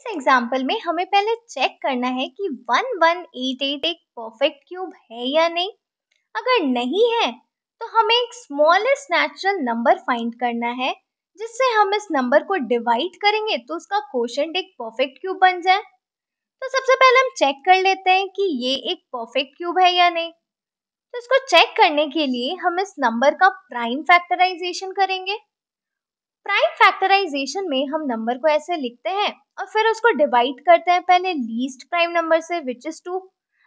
इस एग्जाम्पल में हमें पहले चेक करना है कि वन वन एट एट एक परफेक्ट क्यूब है या नहीं अगर नहीं है तो हमें एक स्मॉलेस्ट नेचुरल नंबर फाइंड करना है जिससे हम इस नंबर को डिवाइड करेंगे तो उसका क्वेश्चन एक परफेक्ट क्यूब बन जाए तो सबसे पहले हम चेक कर लेते हैं कि ये एक परफेक्ट क्यूब है या नहीं तो इसको चेक करने के लिए हम इस नंबर का प्राइम फैक्टराइजेशन करेंगे प्राइम फैक्टराइजेशन में हम नंबर को ऐसे लिखते हैं और फिर उसको डिवाइड करते हैं पहले लीस्ट प्राइम नंबर से विच इज टू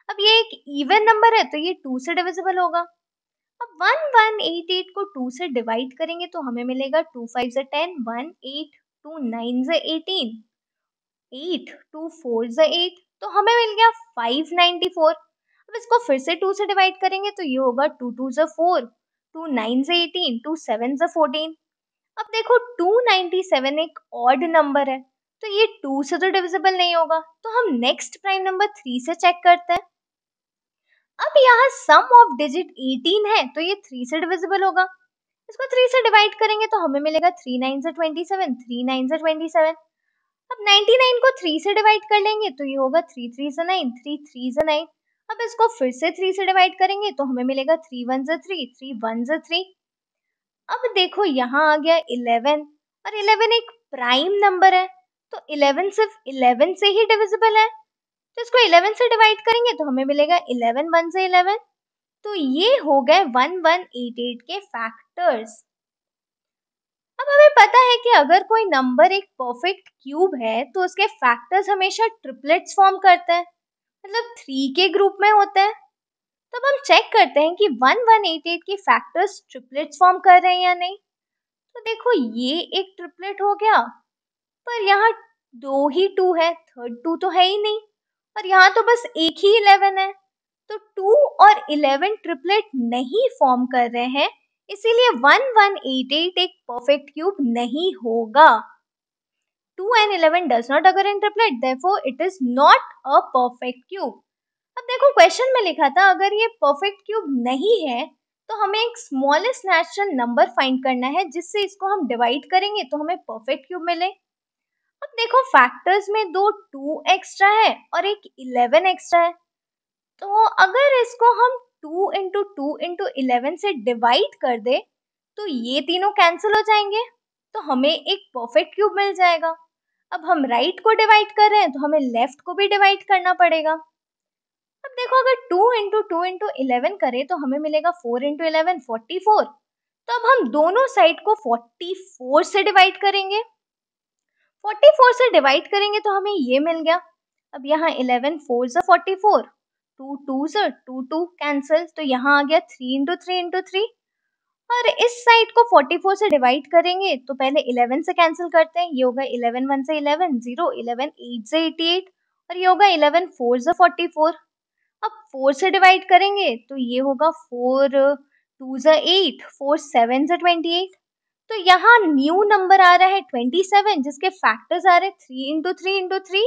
अब ये एक इवन नंबर है तो ये टू से डिविजिबल होगा अब वन वन एट एट को टू से डिवाइड करेंगे तो हमें मिलेगा टू फाइव से ten one eight two nine से एटीन एट टू फोर से एट तो हमें मिल गया फाइव नाइन्टी फोर अब इसको फिर से टू से डिवाइड करेंगे तो ये होगा टू टू से फोर टू नाइन से एटीन टू सेवन से फोर्टीन अब देखो 297 एक ऑड नंबर है तो ये टू से तो डिविजिबल नहीं होगा तो हम नेक्स्ट प्राइम नंबर थ्री से चेक करते हैं अब यहाँ सम ऑफ डिजिट 18 है तो ये थ्री से डिविजिबल होगा इसको थ्री से डिवाइड करेंगे तो हमें मिलेगा थ्री नाइन से ट्वेंटी सेवन थ्री नाइन से ट्वेंटी सेवन अब नाइन्टी नाइन को थ्री से डिवाइड कर लेंगे तो ये होगा थ्री थ्री से नाइन थ्री थ्री से नाइन अब इसको फिर से थ्री से डिवाइड करेंगे तो हमें मिलेगा थ्री वन से थ्री थ्री वन से थ्री अब देखो यहाँ आ गया इलेवन और इलेवन एक प्राइम नंबर है तो इलेवन सिर्फ इलेवन से ही डिविजिबल है तो इसको इलेवन से डिवाइड करेंगे तो हमें मिलेगा इलेवन वन से इलेवन तो ये हो गए वन वन एट एट के फैक्टर्स अब हमें पता है कि अगर कोई नंबर एक परफेक्ट क्यूब है तो उसके फैक्टर्स हमेशा ट्रिपलेट्स फॉर्म करते हैं मतलब थ्री के ग्रुप में होते हैं चेक करते हैं कि 1188 की फैक्टर्स ट्रिपलेट्स फॉर्म कर रहे हैं या नहीं तो देखो ये एक ट्रिपलेट हो गया पर यहाँ दो ही टू है थर्ड टू तो है ही नहीं और यहाँ तो बस एक ही इलेवन है तो टू और इलेवन ट्रिपलेट नहीं फॉर्म कर रहे हैं इसीलिए 1188 एक परफेक्ट क्यूब नहीं होगा 2 and 11 does not occur in triplet therefore it is not a perfect cube अब देखो क्वेश्चन में लिखा था अगर ये परफेक्ट क्यूब नहीं है तो हमें एक स्मॉलेस्ट नेचुरल नंबर फाइंड करना है जिससे इसको हम डिवाइड करेंगे तो हमें परफेक्ट क्यूब मिले अब देखो फैक्टर्स में दो टू एक्स्ट्रा है और एक इलेवन एक्स्ट्रा है तो अगर इसको हम two into two into eleven से डिवाइड कर दे तो ये तीनों कैंसिल हो जाएंगे तो हमें एक परफेक्ट क्यूब मिल जाएगा अब हम राइट right को डिवाइड कर रहे हैं तो हमें लेफ्ट को भी डिवाइड करना पड़ेगा अब देखो अगर two into two into eleven करे तो हमें मिलेगा four into eleven forty four तो अब हम दोनों साइड को फोर्टी फोर से डिवाइड करेंगे फोर्टी फोर से डिवाइड करेंगे तो हमें ये मिल गया अब यहाँ इलेवन फोर ज़ा फोर्टी फोर टू टू ज़ा टू टू कैंसल तो यहाँ आ गया three into three into three और इस साइड को फोर्टी फोर से डिवाइड करेंगे तो पहले इलेवन से कैंसिल करते हैं ये होगा इलेवन वन से इलेवन जीरो इलेवन एट से एटी एट और ये होगा इलेवन फोर से फोर अब फोर से डिवाइड करेंगे तो ये होगा फोर टू ज एट फोर सेवन ज़ा ट्वेंटी एट तो यहाँ न्यू नंबर आ रहा है ट्वेंटी सेवन जिसके फैक्टर्स आ रहे हैं three into three into three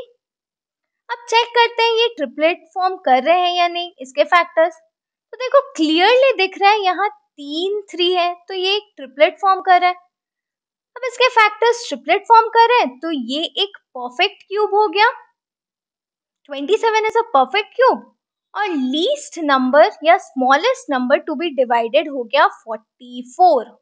अब चेक करते हैं ये ट्रिपलेट फॉर्म कर रहे हैं या नहीं इसके फैक्टर्स तो देखो क्लियरली दिख रहा है यहाँ तीन थ्री है तो ये एक ट्रिपलेट फॉर्म कर रहा है अब इसके फैक्टर्स ट्रिपलेट फॉर्म कर रहे हैं तो ये एक परफेक्ट क्यूब हो गया twenty seven is a perfect cube और लीस्ट नंबर या smallest number to be divided हो गया 44